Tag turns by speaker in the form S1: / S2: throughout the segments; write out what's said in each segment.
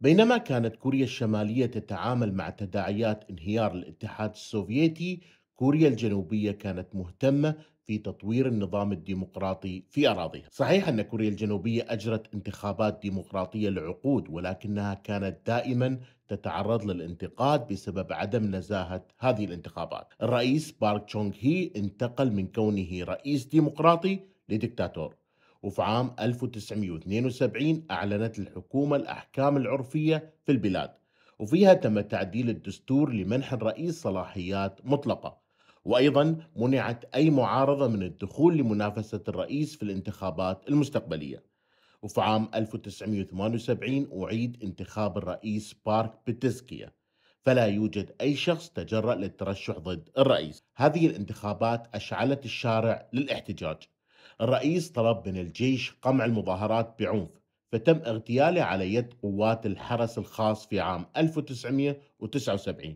S1: بينما كانت كوريا الشمالية تتعامل مع تداعيات انهيار الاتحاد السوفيتي كوريا الجنوبية كانت مهتمة في تطوير النظام الديمقراطي في أراضيها صحيح أن كوريا الجنوبية أجرت انتخابات ديمقراطية لعقود ولكنها كانت دائما تتعرض للانتقاد بسبب عدم نزاهة هذه الانتخابات الرئيس بارك تشونغ هي انتقل من كونه رئيس ديمقراطي لدكتاتور وفي عام 1972 أعلنت الحكومة الأحكام العرفية في البلاد وفيها تم تعديل الدستور لمنح الرئيس صلاحيات مطلقة وأيضا منعت أي معارضة من الدخول لمنافسة الرئيس في الانتخابات المستقبلية وفي عام 1978 أعيد انتخاب الرئيس بارك بتسكيه فلا يوجد أي شخص تجرأ للترشح ضد الرئيس هذه الانتخابات أشعلت الشارع للاحتجاج الرئيس طلب من الجيش قمع المظاهرات بعنف فتم اغتياله على يد قوات الحرس الخاص في عام 1979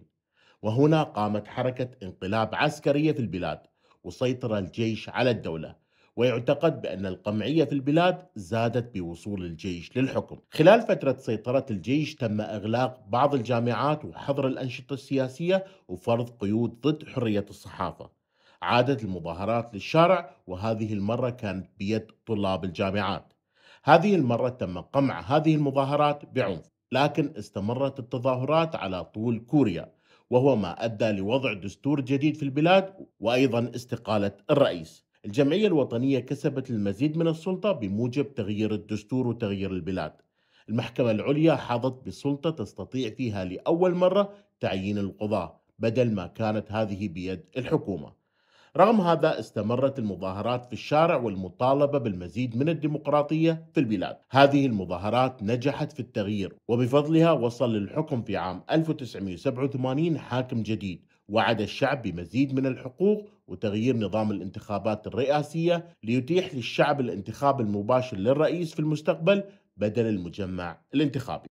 S1: وهنا قامت حركة انقلاب عسكرية في البلاد وسيطر الجيش على الدولة ويعتقد بأن القمعية في البلاد زادت بوصول الجيش للحكم خلال فترة سيطرة الجيش تم إغلاق بعض الجامعات وحظر الأنشطة السياسية وفرض قيود ضد حرية الصحافة عادت المظاهرات للشارع وهذه المرة كانت بيد طلاب الجامعات هذه المرة تم قمع هذه المظاهرات بعنف لكن استمرت التظاهرات على طول كوريا وهو ما أدى لوضع دستور جديد في البلاد وأيضا استقالة الرئيس الجمعية الوطنية كسبت المزيد من السلطة بموجب تغيير الدستور وتغيير البلاد المحكمة العليا حظت بسلطة تستطيع فيها لأول مرة تعيين القضاة بدل ما كانت هذه بيد الحكومة رغم هذا استمرت المظاهرات في الشارع والمطالبة بالمزيد من الديمقراطية في البلاد هذه المظاهرات نجحت في التغيير وبفضلها وصل للحكم في عام 1987 حاكم جديد وعد الشعب بمزيد من الحقوق وتغيير نظام الانتخابات الرئاسية ليتيح للشعب الانتخاب المباشر للرئيس في المستقبل بدل المجمع الانتخابي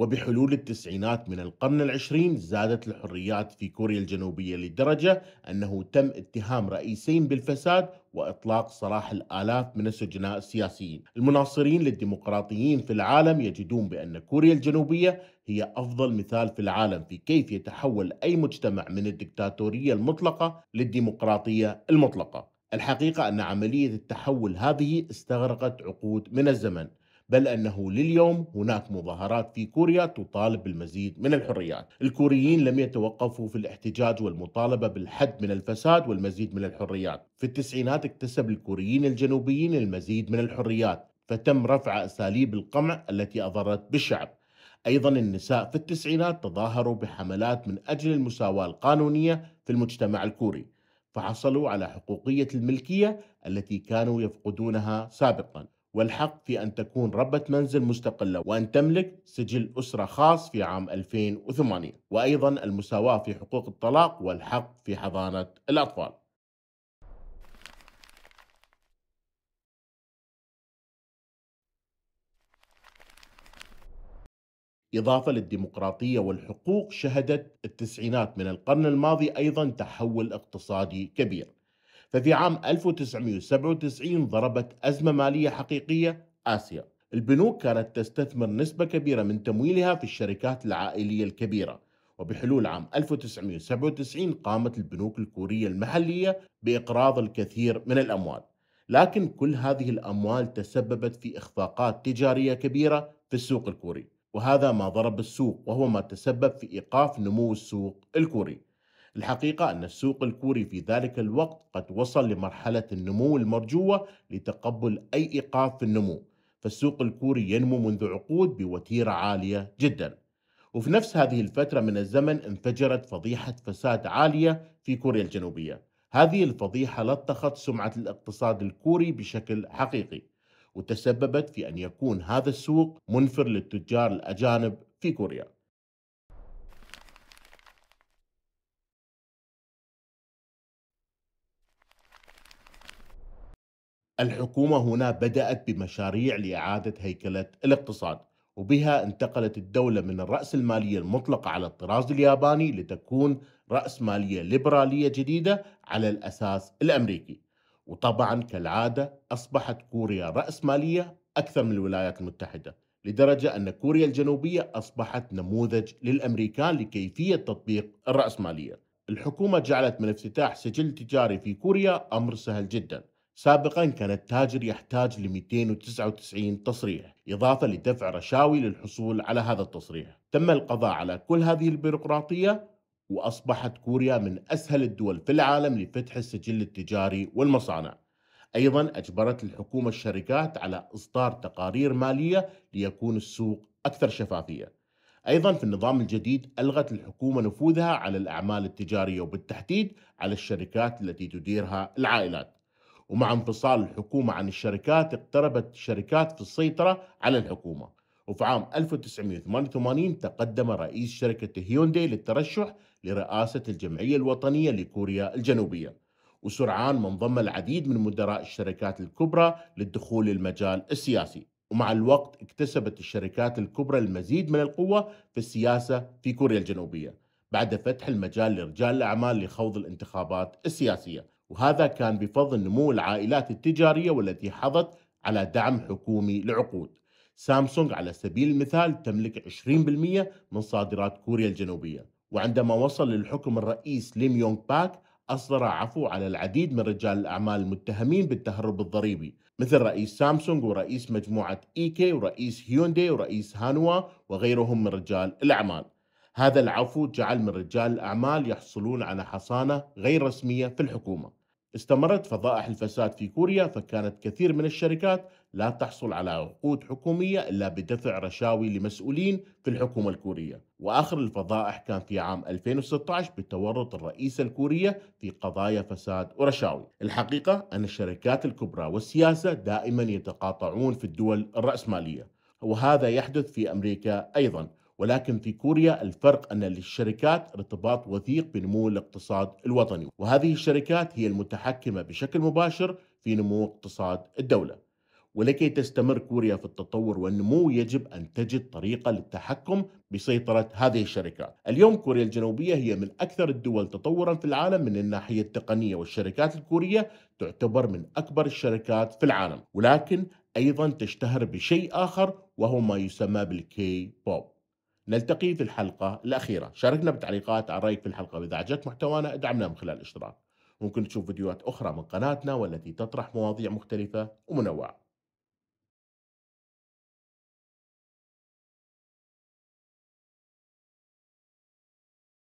S1: وبحلول التسعينات من القرن العشرين زادت الحريات في كوريا الجنوبية لدرجة أنه تم اتهام رئيسين بالفساد وإطلاق سراح الآلاف من السجناء السياسيين المناصرين للديمقراطيين في العالم يجدون بأن كوريا الجنوبية هي أفضل مثال في العالم في كيف يتحول أي مجتمع من الدكتاتورية المطلقة للديمقراطية المطلقة الحقيقة أن عملية التحول هذه استغرقت عقود من الزمن بل أنه لليوم هناك مظاهرات في كوريا تطالب بالمزيد من الحريات الكوريين لم يتوقفوا في الاحتجاج والمطالبة بالحد من الفساد والمزيد من الحريات في التسعينات اكتسب الكوريين الجنوبيين المزيد من الحريات فتم رفع أساليب القمع التي أضرت بالشعب أيضا النساء في التسعينات تظاهروا بحملات من أجل المساواة القانونية في المجتمع الكوري فحصلوا على حقوقية الملكية التي كانوا يفقدونها سابقا والحق في أن تكون ربة منزل مستقلة وأن تملك سجل أسرة خاص في عام 2008 وأيضا المساواة في حقوق الطلاق والحق في حضانة الأطفال إضافة للديمقراطية والحقوق شهدت التسعينات من القرن الماضي أيضا تحول اقتصادي كبير ففي عام 1997 ضربت أزمة مالية حقيقية آسيا البنوك كانت تستثمر نسبة كبيرة من تمويلها في الشركات العائلية الكبيرة وبحلول عام 1997 قامت البنوك الكورية المحلية بإقراض الكثير من الأموال لكن كل هذه الأموال تسببت في إخفاقات تجارية كبيرة في السوق الكوري وهذا ما ضرب السوق وهو ما تسبب في إيقاف نمو السوق الكوري الحقيقة أن السوق الكوري في ذلك الوقت قد وصل لمرحلة النمو المرجوة لتقبل أي إيقاف في النمو فالسوق الكوري ينمو منذ عقود بوتيرة عالية جدا وفي نفس هذه الفترة من الزمن انفجرت فضيحة فساد عالية في كوريا الجنوبية هذه الفضيحة لطخت سمعة الاقتصاد الكوري بشكل حقيقي وتسببت في أن يكون هذا السوق منفر للتجار الأجانب في كوريا الحكومة هنا بدأت بمشاريع لإعادة هيكلة الاقتصاد وبها انتقلت الدولة من الرأس المالية المطلقة على الطراز الياباني لتكون رأس مالية ليبرالية جديدة على الأساس الأمريكي وطبعا كالعادة أصبحت كوريا رأس مالية أكثر من الولايات المتحدة لدرجة أن كوريا الجنوبية أصبحت نموذج للأمريكان لكيفية تطبيق الرأسمالية الحكومة جعلت من افتتاح سجل تجاري في كوريا أمر سهل جدا سابقا كان التاجر يحتاج ل 299 تصريح إضافة لدفع رشاوي للحصول على هذا التصريح تم القضاء على كل هذه البيروقراطية وأصبحت كوريا من أسهل الدول في العالم لفتح السجل التجاري والمصانع أيضا أجبرت الحكومة الشركات على إصدار تقارير مالية ليكون السوق أكثر شفافية أيضا في النظام الجديد ألغت الحكومة نفوذها على الأعمال التجارية وبالتحديد على الشركات التي تديرها العائلات ومع انفصال الحكومة عن الشركات اقتربت الشركات في السيطرة على الحكومة وفي عام 1988 تقدم رئيس شركة هيونداي للترشح لرئاسة الجمعية الوطنية لكوريا الجنوبية وسرعان ما انضم العديد من مدراء الشركات الكبرى للدخول للمجال السياسي ومع الوقت اكتسبت الشركات الكبرى المزيد من القوة في السياسة في كوريا الجنوبية بعد فتح المجال لرجال الأعمال لخوض الانتخابات السياسية وهذا كان بفضل نمو العائلات التجارية والتي حظت على دعم حكومي لعقود سامسونج على سبيل المثال تملك 20% من صادرات كوريا الجنوبية وعندما وصل للحكم الرئيس ليم يونغ باك أصدر عفو على العديد من رجال الأعمال المتهمين بالتهرب الضريبي مثل رئيس سامسونج ورئيس مجموعة إيكي ورئيس هيوندي ورئيس هانوا وغيرهم من رجال الأعمال هذا العفو جعل من رجال الأعمال يحصلون على حصانة غير رسمية في الحكومة استمرت فضائح الفساد في كوريا فكانت كثير من الشركات لا تحصل على عقود حكومية إلا بدفع رشاوي لمسؤولين في الحكومة الكورية وآخر الفضائح كان في عام 2016 بتورط الرئيسة الكورية في قضايا فساد ورشاوي الحقيقة أن الشركات الكبرى والسياسة دائما يتقاطعون في الدول الرأسمالية وهذا يحدث في أمريكا أيضا ولكن في كوريا الفرق أن للشركات ارتباط وثيق بنمو الاقتصاد الوطني وهذه الشركات هي المتحكمة بشكل مباشر في نمو اقتصاد الدولة ولكي تستمر كوريا في التطور والنمو يجب أن تجد طريقة للتحكم بسيطرة هذه الشركات اليوم كوريا الجنوبية هي من أكثر الدول تطورا في العالم من الناحية التقنية والشركات الكورية تعتبر من أكبر الشركات في العالم ولكن أيضا تشتهر بشيء آخر وهو ما يسمى بالكي بوب نلتقي في الحلقة الأخيرة شاركنا بالتعليقات عن رأيك في الحلقة وإذا عجبك محتوانا ادعمنا من خلال الاشتراك ممكن تشوف فيديوهات أخرى من قناتنا والتي تطرح مواضيع مختلفة ومنوعة